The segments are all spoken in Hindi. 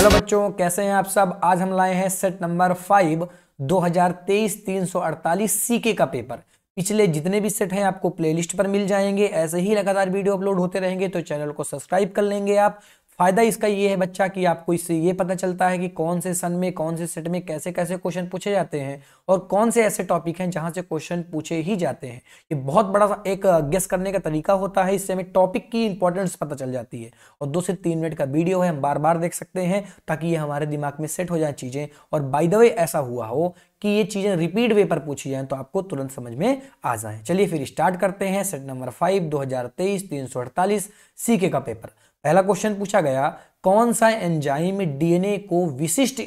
हेलो बच्चों कैसे हैं आप सब आज हम लाए हैं set number five 2023-348 C K paper पिछले जितने भी सेट हैं आपको प्लेलिस्ट पर मिल जाएंगे ऐसे ही लगातार वीडियो अपलोड होते रहेंगे तो चैनल को सब्सक्राइब कर लेंगे आप फायदा इसका ये है बच्चा कि आपको इससे ये पता चलता है कि कौन से सन में कौन से सेट में कैसे कैसे क्वेश्चन पूछे जाते हैं और कौन से ऐसे टॉपिक हैं जहां से क्वेश्चन पूछे ही जाते हैं ये बहुत बड़ा एक गेस करने का तरीका होता है इससे हमें टॉपिक की इंपॉर्टेंस पता चल जाती है और दो से तीन मिनट का वीडियो है हम बार बार देख सकते हैं ताकि ये हमारे दिमाग में सेट हो जाए चीज़ें और बाई द वे ऐसा हुआ हो कि ये चीज़ें रिपीट वे पर पूछी जाए तो आपको तुरंत समझ में आ जाए चलिए फिर स्टार्ट करते हैं सेट नंबर फाइव दो हज़ार तेईस तीन सौ अड़तालीस सीके का पेपर पहला क्वेश्चन पूछा गया कौन सा एंजाइम डीएनए को विशिष्ट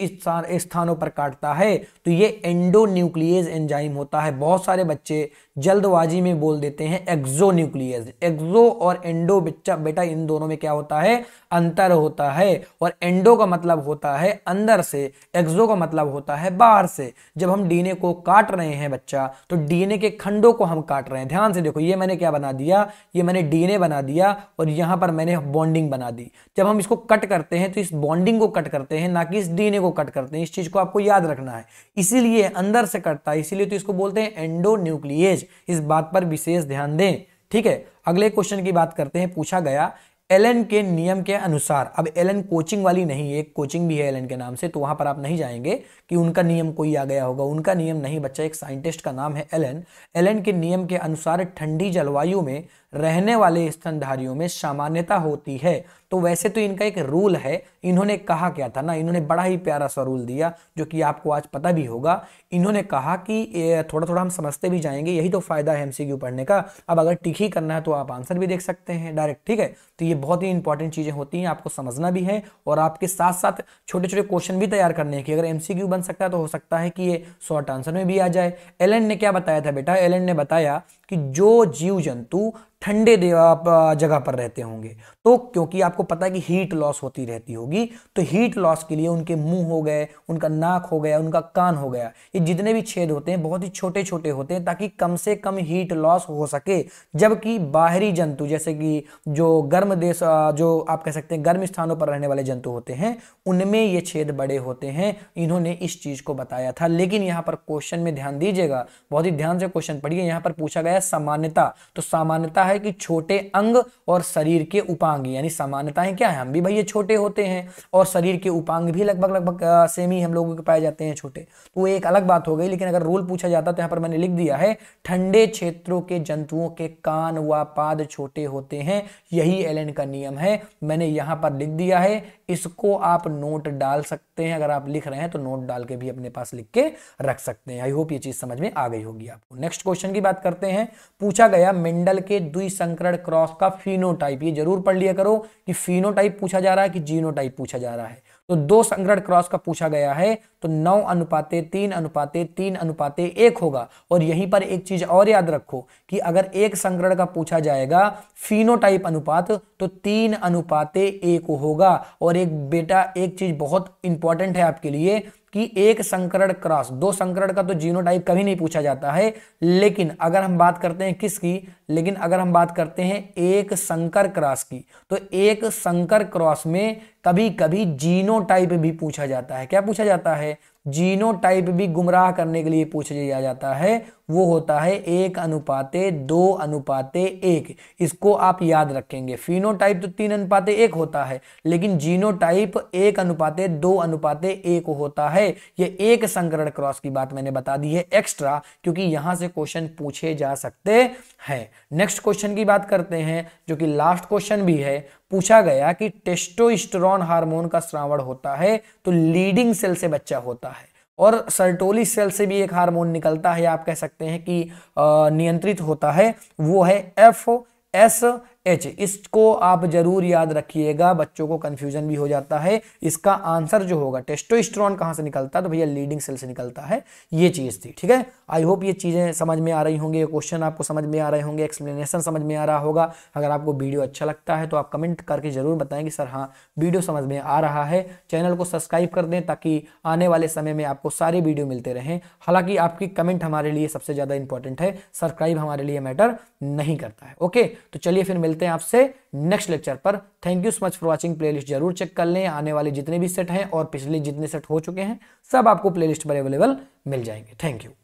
स्थानों पर काटता है तो ये एंडोन्यूक्लियस एंजाइम होता है बहुत सारे बच्चे जल्दबाजी में बोल देते हैं एक्जो न्यूक्लियस एक्जो और एंडो बच्चा बेटा इन दोनों में क्या होता है अंतर होता है और एंडो का मतलब होता है अंदर से एक्जो का मतलब होता है बाहर से जब हम डीएनए को काट रहे हैं बच्चा तो डीएनए के खंडों को हम काट रहे हैं ध्यान से देखो ये मैंने क्या बना दिया ये मैंने डीएनए बना दिया और यहाँ पर मैंने बॉन्डिंग बना दी जब हम इसको कट कट करते हैं तो इस बॉन्डिंग को कट करते हैं ना कि इस डीएनए को कट करते हैं इस चीज को आपको याद रखना है इसीलिए अंदर से कटता है इसीलिए तो इसको बोलते हैं एंडो न्यूक्लियज इस बात पर विशेष ध्यान दें ठीक है अगले क्वेश्चन की बात करते हैं पूछा गया एलन के नियम के अनुसार अब एलन कोचिंग वाली नहीं एक कोचिंग भी है एलन के नाम से तो वहां पर आप नहीं जाएंगे कि उनका नियम कोई आ गया होगा उनका नियम नहीं बच्चा एक साइंटिस्ट का नाम है एलन एलन के नियम के अनुसार ठंडी जलवायु में रहने वाले स्तनधारियों में सामान्यता होती है तो वैसे तो इनका एक रूल है इन्होंने कहा क्या था ना इन्होंने बड़ा ही प्यारा सा रूल दिया जो कि आपको आज पता भी होगा इन्होंने कहा कि थोड़ा थोड़ा हम समझते भी जाएंगे यही तो फायदा है एमसीक्यू पढ़ने का अब अगर टिकी करना है तो आप आंसर भी देख सकते हैं डायरेक्ट ठीक है तो ये बहुत ही इंपॉर्टेंट चीज़ें होती हैं आपको समझना भी है और आपके साथ साथ छोटे छोटे क्वेश्चन भी तैयार करने की अगर एमसीक्यू बन सकता है तो हो सकता है कि ये शॉर्ट आंसर में भी आ जाए एल ने क्या बताया था बेटा एलन ने बताया कि जो जीव जंतु ठंडे जगह पर रहते होंगे तो क्योंकि आपको पता है कि हीट लॉस होती रहती होगी तो हीट लॉस के लिए उनके मुंह हो गए उनका नाक हो गया उनका कान हो गया ये जितने भी छेद होते हैं बहुत ही छोटे छोटे होते हैं ताकि कम से कम हीट लॉस हो सके जबकि बाहरी जंतु जैसे कि जो गर्म देश जो आप कह सकते हैं गर्म स्थानों पर रहने वाले जंतु होते हैं उनमें ये छेद बड़े होते हैं इन्होंने इस चीज़ को बताया था लेकिन यहाँ पर क्वेश्चन में ध्यान दीजिएगा बहुत ही ध्यान से क्वेश्चन पढ़िए यहाँ पर पूछा गया है सामान्यता तो सामान्यता है कि छोटे अंग और शरीर के उपांग यानी सामान्यता है क्या है हम भी भाई ये छोटे होते हैं और शरीर के उपांग भी लगभग लगभग सेम ही हम लोगों के पाए जाते हैं छोटे तो वो एक अलग बात हो गई लेकिन अगर रूल पूछा जाता तो यहाँ पर मैंने लिख दिया है ठंडे क्षेत्रों के जंतुओं के कान व पाद छोटे होते हैं यही एलन का नियम है मैंने यहाँ पर लिख दिया है इसको आप नोट डाल सकते हैं अगर आप लिख रहे हैं तो नोट डाल के भी अपने पास लिख के रख सकते हैं आई होप ये चीज समझ में आ गई होगी आपको नेक्स्ट क्वेश्चन की बात करते हैं है पूछा गया मेंडल के द्विसंकरण क्रॉस का फिनोटाइप ये जरूर पढ़ लिया करो कि फिनोटाइप पूछा जा रहा है कि जीनोटाइप पूछा जा रहा है तो दो संग्रहण क्रॉस का पूछा गया है तो नौ अनुपाते तीन अनुपाते तीन अनुपाते एक होगा और यहीं पर एक चीज और याद रखो कि अगर एक संग्रहण का पूछा जाएगा फिनोटाइप अनुपात तो तीन अनुपाते एक होगा और एक बेटा एक चीज बहुत इंपॉर्टेंट है आपके लिए कि एक संकरण क्रॉस दो संकरण का तो जीनोटाइप कभी नहीं पूछा जाता है लेकिन अगर हम बात करते हैं किसकी लेकिन अगर हम बात करते हैं एक संकर क्रॉस की तो एक संकर क्रॉस में कभी कभी जीनो टाइप भी पूछा जाता है क्या पूछा जाता है जीनो टाइप भी गुमराह करने के लिए पूछ लिया जाता है वो होता है एक अनुपाते दो अनुपाते एक इसको आप याद रखेंगे फिनो टाइप तो तीन अनुपाते एक होता है लेकिन जीनो टाइप एक अनुपाते दो अनुपाते एक होता है ये एक संकरण क्रॉस की बात मैंने बता दी है एक्स्ट्रा क्योंकि यहां से क्वेश्चन पूछे जा सकते हैं नेक्स्ट क्वेश्चन की बात करते हैं जो कि लास्ट क्वेश्चन भी है पूछा गया कि टेस्टोस्टेरॉन हार्मोन का श्रावण होता है तो लीडिंग सेल से बच्चा होता है और सर्टोली सेल से भी एक हार्मोन निकलता है आप कह सकते हैं कि नियंत्रित होता है वो है एफ एस एच इसको आप जरूर याद रखिएगा बच्चों को कंफ्यूजन भी हो जाता है इसका आंसर जो होगा टेस्टोस्ट्रॉन कहां से निकलता है तो भैया लीडिंग सेल से निकलता है ये चीज़ थी ठीक है आई होप ये चीज़ें समझ में आ रही होंगे क्वेश्चन आपको समझ में आ रहे होंगे एक्सप्लेनेशन समझ में आ रहा होगा अगर आपको वीडियो अच्छा लगता है तो आप कमेंट करके ज़रूर बताएंगे सर हाँ वीडियो समझ में आ रहा है चैनल को सब्सक्राइब कर दें ताकि आने वाले समय में आपको सारे वीडियो मिलते रहें हालांकि आपकी कमेंट हमारे लिए सबसे ज़्यादा इंपॉर्टेंट है सब्सक्राइब हमारे लिए मैटर नहीं करता है ओके तो चलिए फिर मिल मिलते हैं आपसे नेक्स्ट लेक्चर पर thank you so much for watching playlist जरूर चेक कर लें आने वाले जितने भी सेट हैं और पिछले जितने सेट हो चुके हैं सब आपको प्लेलिस्ट पर अवेलेबल मिल जाएंगे थैंक यू